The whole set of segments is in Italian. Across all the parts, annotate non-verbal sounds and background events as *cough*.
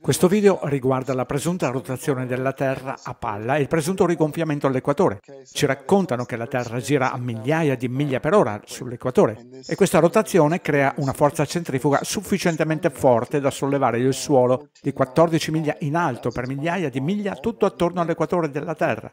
Questo video riguarda la presunta rotazione della Terra a palla e il presunto rigonfiamento all'equatore. Ci raccontano che la Terra gira a migliaia di miglia per ora sull'equatore e questa rotazione crea una forza centrifuga sufficientemente forte da sollevare il suolo di 14 miglia in alto per migliaia di miglia tutto attorno all'equatore della Terra.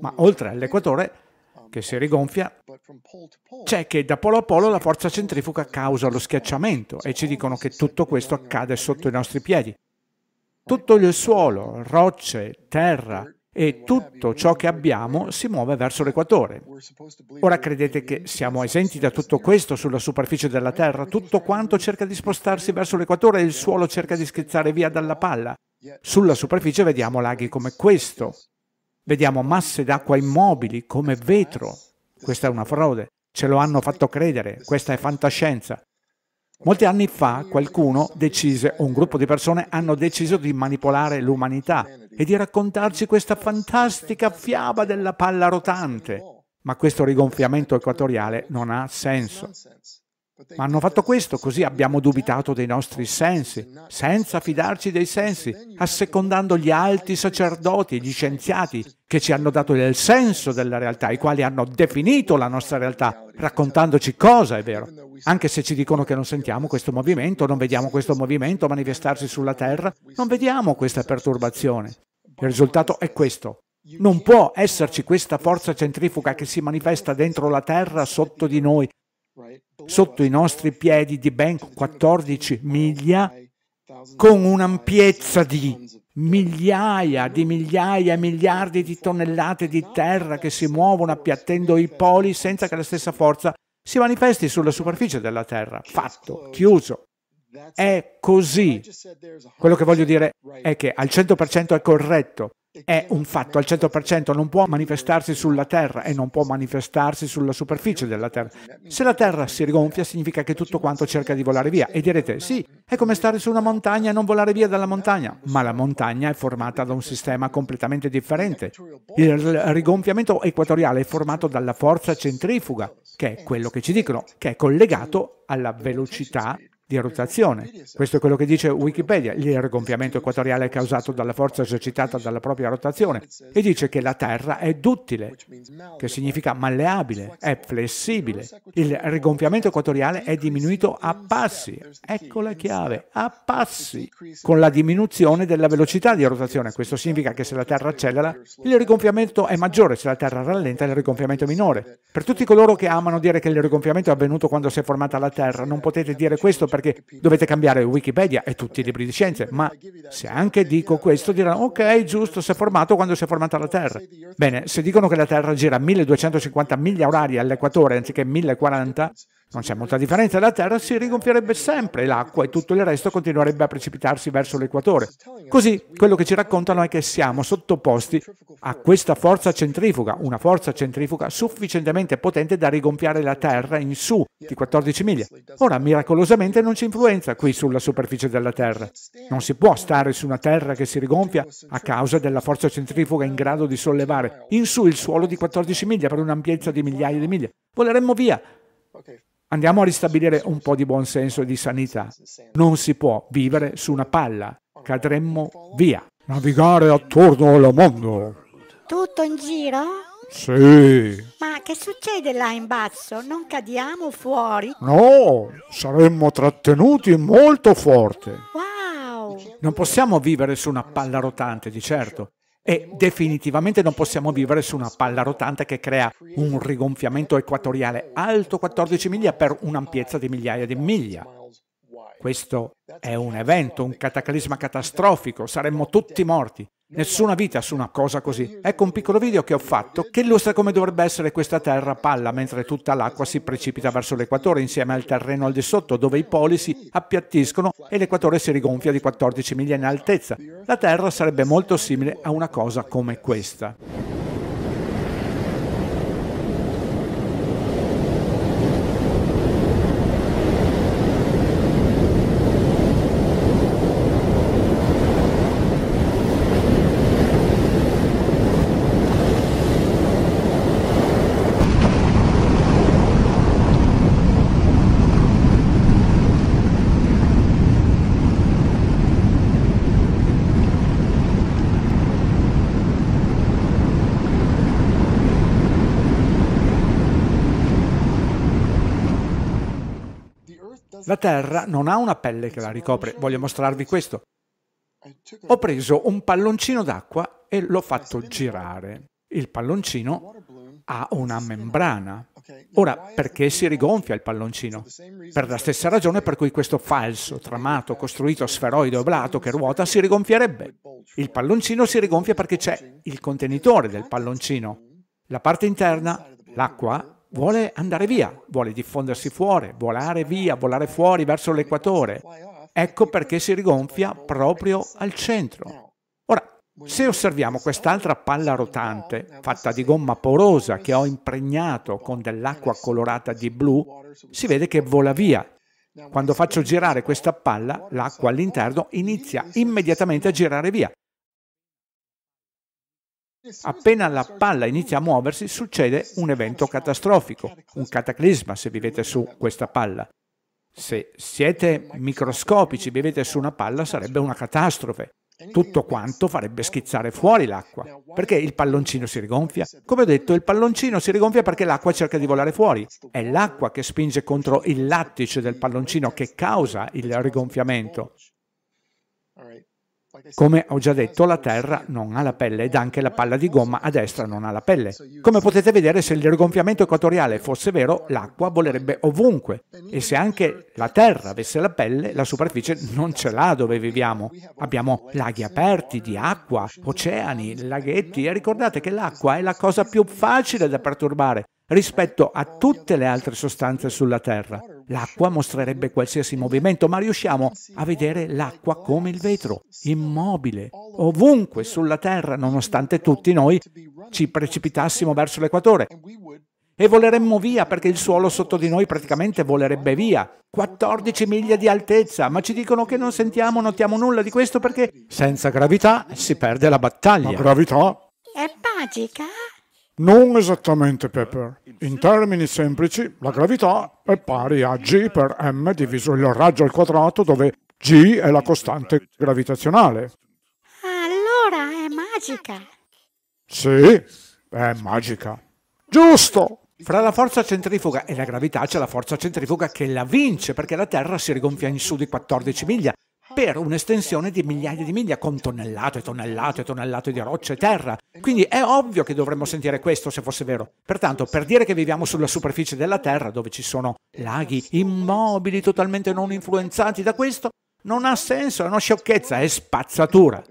Ma oltre all'equatore che si rigonfia, c'è che da polo a polo la forza centrifuga causa lo schiacciamento e ci dicono che tutto questo accade sotto i nostri piedi. Tutto il suolo, rocce, terra e tutto ciò che abbiamo si muove verso l'equatore. Ora credete che siamo esenti da tutto questo sulla superficie della Terra? Tutto quanto cerca di spostarsi verso l'equatore e il suolo cerca di schizzare via dalla palla. Sulla superficie vediamo laghi come questo, Vediamo masse d'acqua immobili come vetro. Questa è una frode. Ce lo hanno fatto credere. Questa è fantascienza. Molti anni fa qualcuno decise, un gruppo di persone hanno deciso di manipolare l'umanità e di raccontarci questa fantastica fiaba della palla rotante. Ma questo rigonfiamento equatoriale non ha senso. Ma hanno fatto questo, così abbiamo dubitato dei nostri sensi, senza fidarci dei sensi, assecondando gli alti sacerdoti, e gli scienziati, che ci hanno dato il senso della realtà, i quali hanno definito la nostra realtà, raccontandoci cosa è vero. Anche se ci dicono che non sentiamo questo movimento, non vediamo questo movimento manifestarsi sulla terra, non vediamo questa perturbazione. Il risultato è questo. Non può esserci questa forza centrifuga che si manifesta dentro la terra sotto di noi sotto i nostri piedi di ben 14 miglia, con un'ampiezza di migliaia di migliaia e miliardi di tonnellate di terra che si muovono appiattendo i poli senza che la stessa forza si manifesti sulla superficie della terra. Fatto, chiuso. È così. Quello che voglio dire è che al 100% è corretto, è un fatto al 100%, non può manifestarsi sulla Terra e non può manifestarsi sulla superficie della Terra. Se la Terra si rigonfia significa che tutto quanto cerca di volare via e direte sì, è come stare su una montagna e non volare via dalla montagna, esatto, ma la montagna è formata da un sistema completamente differente. Il rigonfiamento equatoriale è formato dalla forza centrifuga, che è eh, quello che ci dicono, che è collegato alla velocità di rotazione. Esatto. Questo è quello che dice esatto, Wikipedia. Il rigonfiamento equatoriale è causato dalla forza esercitata esatto. dalla propria rotazione e dice che la Terra è duttile, che significa malleabile, è flessibile. Il rigonfiamento equatoriale è diminuito a passi. Ecco la chiave, a passi, con la diminuzione della velocità di rotazione. Questo significa che se la Terra accelera, il rigonfiamento è maggiore, se la Terra rallenta, il rigonfiamento è minore. Per tutti coloro che amano dire che il rigonfiamento è avvenuto quando si è formata la Terra, non potete dire questo perché perché dovete cambiare Wikipedia e tutti i libri di scienze, ma se anche dico questo diranno ok, giusto, si è formato quando si è formata la Terra. Bene, se dicono che la Terra gira 1250 miglia orari all'equatore anziché 1040, non c'è molta differenza, la Terra si rigonfierebbe sempre l'acqua e tutto il resto continuerebbe a precipitarsi verso l'equatore. Così quello che ci raccontano è che siamo sottoposti a questa forza centrifuga, una forza centrifuga sufficientemente potente da rigonfiare la Terra in su di 14 miglia. Ora, miracolosamente non ci influenza qui sulla superficie della Terra. Non si può stare su una Terra che si rigonfia a causa della forza centrifuga in grado di sollevare in su il suolo di 14 miglia per un'ampiezza di migliaia di miglia. Voleremmo via. Andiamo a ristabilire un po' di buonsenso e di sanità. Non si può vivere su una palla. Cadremmo via. Navigare attorno al mondo. Tutto in giro? Sì. Ma che succede là in basso? Non cadiamo fuori? No, saremmo trattenuti molto forte. Wow. Non possiamo vivere su una palla rotante, di certo. E definitivamente non possiamo vivere su una palla rotante che crea un rigonfiamento equatoriale alto 14 miglia per un'ampiezza di migliaia di miglia. Questo è un evento, un cataclisma catastrofico, saremmo tutti morti. Nessuna vita su una cosa così. Ecco un piccolo video che ho fatto che illustra come dovrebbe essere questa terra palla mentre tutta l'acqua si precipita verso l'equatore insieme al terreno al di sotto dove i poli si appiattiscono e l'equatore si rigonfia di 14 miglia in altezza. La terra sarebbe molto simile a una cosa come questa. La Terra non ha una pelle che la ricopre, voglio mostrarvi questo. Ho preso un palloncino d'acqua e l'ho fatto girare. Il palloncino ha una membrana. Ora, perché si rigonfia il palloncino? Per la stessa ragione per cui questo falso, tramato, costruito sferoide oblato che ruota si rigonfierebbe. Il palloncino si rigonfia perché c'è il contenitore del palloncino. La parte interna, l'acqua, vuole andare via, vuole diffondersi fuori, volare via, volare fuori verso l'equatore. Ecco perché si rigonfia proprio al centro. Ora, se osserviamo quest'altra palla rotante, fatta di gomma porosa che ho impregnato con dell'acqua colorata di blu, si vede che vola via. Quando faccio girare questa palla, l'acqua all'interno inizia immediatamente a girare via. Appena la palla inizia a muoversi succede un evento catastrofico, un cataclisma se vivete su questa palla. Se siete microscopici, vivete su una palla, sarebbe una catastrofe. Tutto quanto farebbe schizzare fuori l'acqua. Perché il palloncino si rigonfia? Come ho detto, il palloncino si rigonfia perché l'acqua cerca di volare fuori. È l'acqua che spinge contro il lattice del palloncino che causa il rigonfiamento. Come ho già detto, la Terra non ha la pelle ed anche la palla di gomma a destra non ha la pelle. Come potete vedere, se il rigonfiamento equatoriale fosse vero, l'acqua volerebbe ovunque. E se anche la Terra avesse la pelle, la superficie non ce l'ha dove viviamo. Abbiamo laghi aperti di acqua, oceani, laghetti e ricordate che l'acqua è la cosa più facile da perturbare rispetto a tutte le altre sostanze sulla Terra. L'acqua mostrerebbe qualsiasi movimento, ma riusciamo a vedere l'acqua come il vetro, immobile, ovunque sulla Terra, nonostante tutti noi ci precipitassimo verso l'equatore. E voleremmo via perché il suolo sotto di noi praticamente volerebbe via. 14 miglia di altezza, ma ci dicono che non sentiamo, notiamo nulla di questo perché senza gravità si perde la battaglia. La gravità è magica. Non esattamente Pepper. In termini semplici, la gravità è pari a g per m diviso il raggio al quadrato, dove g è la costante gravitazionale. Allora è magica. Sì, è magica. Giusto! Fra la forza centrifuga e la gravità c'è la forza centrifuga che la vince perché la Terra si rigonfia in su di 14 miglia per un'estensione di migliaia di miglia con tonnellate, e tonnellate, e tonnellate di rocce, terra. Quindi è ovvio che dovremmo sentire questo se fosse vero. Pertanto, per dire che viviamo sulla superficie della Terra, dove ci sono laghi immobili, totalmente non influenzati da questo, non ha senso, è una sciocchezza, è spazzatura.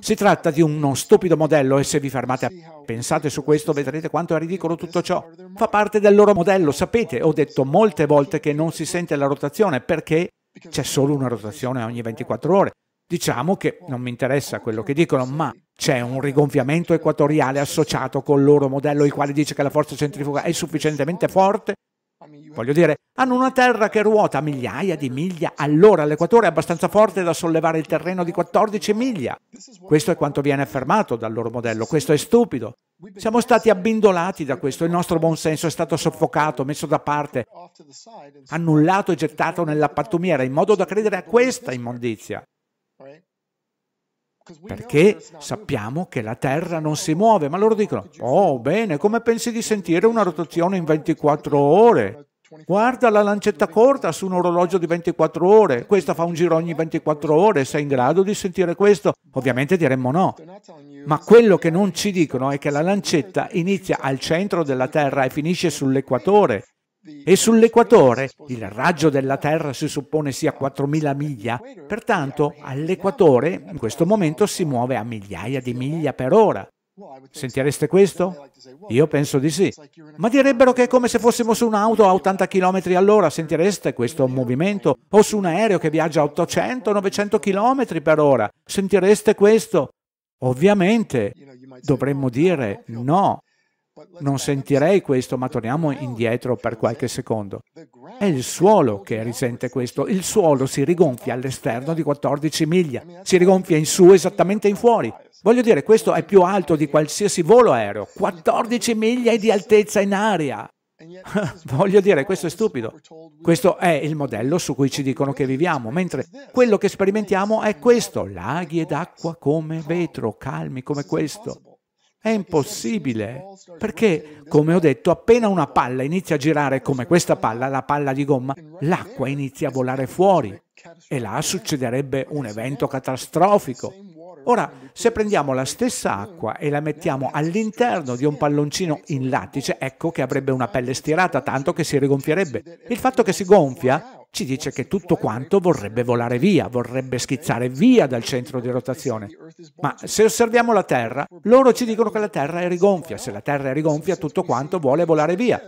Si tratta di uno stupido modello e se vi fermate a pensate su questo vedrete quanto è ridicolo tutto ciò. Fa parte del loro modello, sapete, ho detto molte volte che non si sente la rotazione perché c'è solo una rotazione ogni 24 ore. Diciamo che non mi interessa quello che dicono, ma c'è un rigonfiamento equatoriale associato col loro modello, il quale dice che la forza centrifuga è sufficientemente forte. Voglio dire, hanno una terra che ruota migliaia di miglia all'ora, l'equatore è abbastanza forte da sollevare il terreno di 14 miglia. Questo è quanto viene affermato dal loro modello, questo è stupido. Siamo stati abbindolati da questo, il nostro buonsenso è stato soffocato, messo da parte, annullato e gettato nella pattumiera in modo da credere a questa immondizia. Perché sappiamo che la Terra non si muove, ma loro dicono, oh bene, come pensi di sentire una rotazione in 24 ore? Guarda la lancetta corta su un orologio di 24 ore, questa fa un giro ogni 24 ore, sei in grado di sentire questo? Ovviamente diremmo no. Ma quello che non ci dicono è che la lancetta inizia al centro della Terra e finisce sull'equatore. E sull'equatore il raggio della Terra si suppone sia 4.000 miglia, pertanto all'equatore in questo momento si muove a migliaia di miglia per ora. Sentireste questo? Io penso di sì. Ma direbbero che è come se fossimo su un'auto a 80 km all'ora, sentireste questo movimento? O su un aereo che viaggia a 800-900 km per ora, sentireste questo? Ovviamente dovremmo dire no. Non sentirei questo, ma torniamo indietro per qualche secondo. È il suolo che risente questo. Il suolo si rigonfia all'esterno di 14 miglia, si rigonfia in su esattamente in fuori. Voglio dire, questo è più alto di qualsiasi volo aereo, 14 miglia di altezza in aria. *laughs* Voglio dire, questo è stupido. Questo è il modello su cui ci dicono che viviamo, mentre quello che sperimentiamo è questo, laghi ed acqua come vetro, calmi come questo. È impossibile, perché, come ho detto, appena una palla inizia a girare come questa palla, la palla di gomma, l'acqua inizia a volare fuori e là succederebbe un evento catastrofico. Ora, se prendiamo la stessa acqua e la mettiamo all'interno di un palloncino in lattice, ecco che avrebbe una pelle stirata, tanto che si rigonfierebbe. Il fatto che si gonfia ci dice che tutto quanto vorrebbe volare via, vorrebbe schizzare via dal centro di rotazione. Ma se osserviamo la Terra, loro ci dicono che la Terra è rigonfia, se la Terra è rigonfia tutto quanto vuole volare via.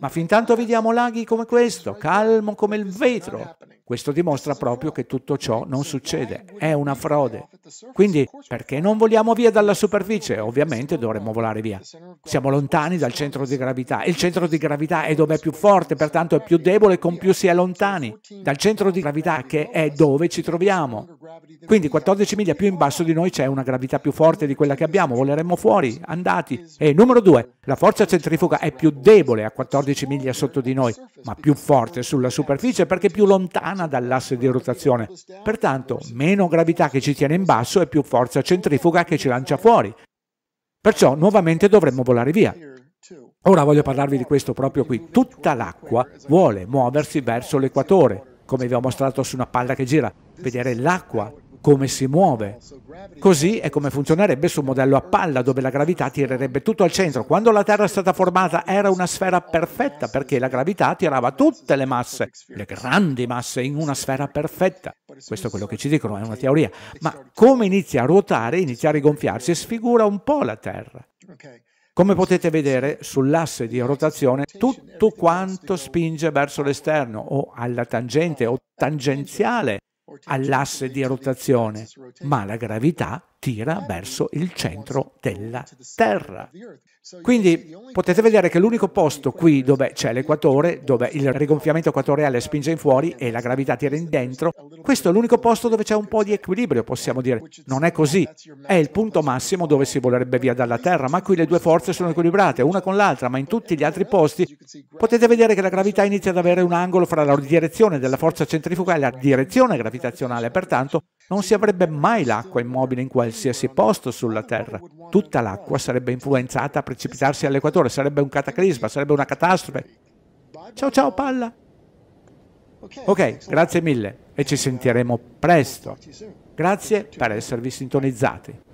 Ma fintanto vediamo laghi come questo, calmo come il vetro, questo dimostra proprio che tutto ciò non succede, è una frode. Quindi perché non voliamo via dalla superficie? Ovviamente dovremmo volare via. Siamo lontani dal centro di gravità. Il centro di gravità è dove è più forte, pertanto è più debole con più si è lontani dal centro di gravità che è dove ci troviamo. Quindi 14 miglia più in basso di noi c'è una gravità più forte di quella che abbiamo, voleremmo fuori, andati. E numero due, la forza centrifuga è più debole a 14 miglia sotto di noi, ma più forte sulla superficie perché più lontana lontana dall'asse di rotazione. Pertanto, meno gravità che ci tiene in basso e più forza centrifuga che ci lancia fuori. Perciò, nuovamente dovremmo volare via. Ora voglio parlarvi di questo proprio qui. Tutta l'acqua vuole muoversi verso l'equatore, come vi ho mostrato su una palla che gira. Vedere l'acqua come si muove. Così è come funzionerebbe su un modello a palla dove la gravità tirerebbe tutto al centro. Quando la Terra è stata formata era una sfera perfetta perché la gravità tirava tutte le masse, le grandi masse, in una sfera perfetta. Questo è quello che ci dicono, è una teoria. Ma come inizia a ruotare, inizia a rigonfiarsi e sfigura un po' la Terra. Come potete vedere, sull'asse di rotazione tutto quanto spinge verso l'esterno o alla tangente o tangenziale all'asse di rotazione, ma la gravità tira verso il centro della Terra. Quindi potete vedere che l'unico posto qui dove c'è l'equatore, dove il rigonfiamento equatoriale spinge in fuori e la gravità tira in dentro, questo è l'unico posto dove c'è un po' di equilibrio, possiamo dire. Non è così, è il punto massimo dove si volerebbe via dalla Terra, ma qui le due forze sono equilibrate, una con l'altra, ma in tutti gli altri posti potete vedere che la gravità inizia ad avere un angolo fra la direzione della forza centrifugale e la direzione gravitazionale, pertanto non si avrebbe mai l'acqua immobile in qualsiasi posto sulla Terra. Tutta l'acqua sarebbe influenzata a precipitarsi all'equatore, sarebbe un cataclisma, sarebbe una catastrofe. Ciao ciao palla! Ok, grazie mille e ci sentiremo presto. Grazie per esservi sintonizzati.